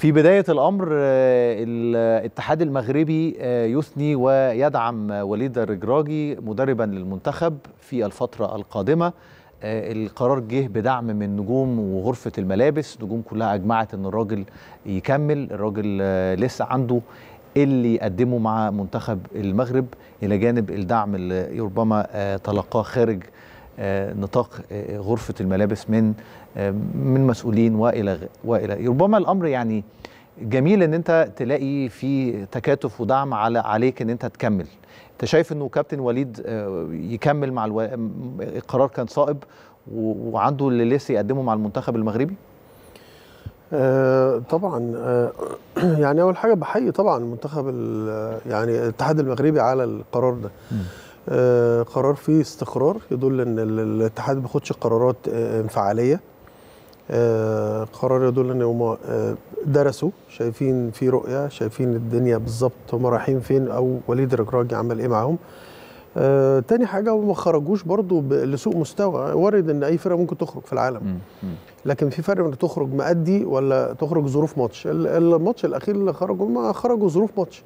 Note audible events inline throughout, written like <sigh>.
في بداية الأمر آه، الاتحاد المغربي آه، يثني ويدعم وليد الرجراجي مدربا للمنتخب في الفترة القادمة آه، القرار جه بدعم من نجوم وغرفة الملابس نجوم كلها أجمعت أن الراجل يكمل الراجل لسه عنده اللي يقدمه مع منتخب المغرب إلى جانب الدعم اللي ربما تلقاه خارج آه، نطاق آه، غرفه الملابس من آه، من مسؤولين والى والى إيه. ربما الامر يعني جميل ان انت تلاقي في تكاتف ودعم على عليك ان انت تكمل انت شايف انه كابتن وليد يكمل مع الو... القرار كان صائب وعنده اللي لسه يقدمه مع المنتخب المغربي آه طبعا آه <clears throat> يعني اول حاجه بحيي طبعا المنتخب يعني الاتحاد المغربي على القرار ده آه، قرار فيه استقرار يدل ان الاتحاد ما بياخدش قرارات آه، انفعاليه آه، قرار يدل ان هم درسوا شايفين في رؤيه شايفين الدنيا بالظبط هم رايحين فين او وليد الرجراجي عمل ايه معاهم آه تاني حاجه هم ما خرجوش برضو لسوء مستوى وارد ان اي فرقه ممكن تخرج في العالم لكن في فرق ان تخرج مأدي ولا تخرج ظروف ماتش الماتش الاخير اللي خرجوا ما خرجوا ظروف ماتش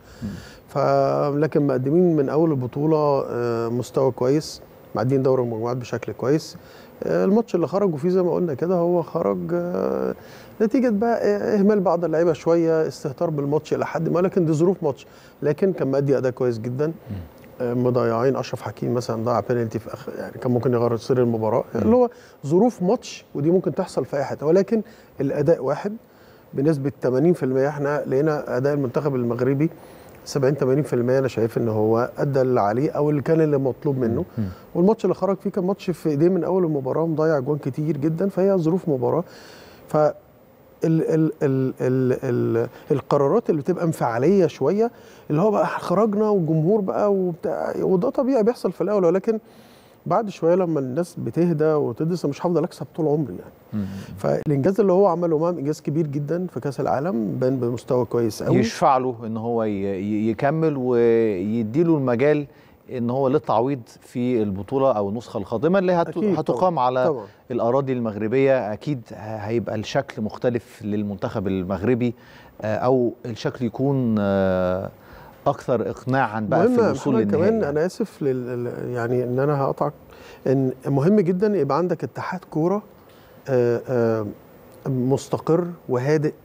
لكن مقدمين من اول البطوله آه، مستوى كويس معدين دوري المجموعات بشكل كويس آه، الماتش اللي خرجوا فيه زي ما قلنا كده هو خرج آه، نتيجه بقى اهمال بعض اللعيبه شويه استهتار بالماتش الى حد ما لكن دي ظروف ماتش لكن كان مادي اداء كويس جدا مضيعين اشرف حكيم مثلا ضيع بينالتي في اخر يعني كان ممكن يغير سير المباراه يعني اللي هو ظروف ماتش ودي ممكن تحصل في اي حته ولكن الاداء واحد بنسبه 80% احنا لقينا اداء المنتخب المغربي 70 80% انا شايف ان هو ادى اللي عليه او اللي كان اللي مطلوب منه والماتش اللي خرج فيه كان ماتش في ايديه من اول المباراه مضيع جوان كتير جدا فهي ظروف مباراه ف ال ال ال ال الـ القرارات اللي بتبقى انفعاليه شويه اللي هو بقى خرجنا والجمهور بقى وبتاع وده طبيعي بيحصل في الاول ولكن بعد شويه لما الناس بتهدى وتدرس مش هفضل اكسب طول عمري يعني فالانجاز اللي هو عمله امام انجاز كبير جدا في كاس العالم بان بمستوى كويس قوي يشفع له ان هو يكمل ويديله المجال ان هو للتعويض في البطوله او النسخه القادمه اللي هت... هتقام طبعًا. على طبعًا. الاراضي المغربيه اكيد هيبقى الشكل مختلف للمنتخب المغربي آه، او الشكل يكون آه، اكثر اقناعا بقى في الوصول للنهائي كمان انا اسف لل... يعني ان انا هقطعك ان مهم جدا يبقى عندك اتحاد كوره آه، مستقر وهادئ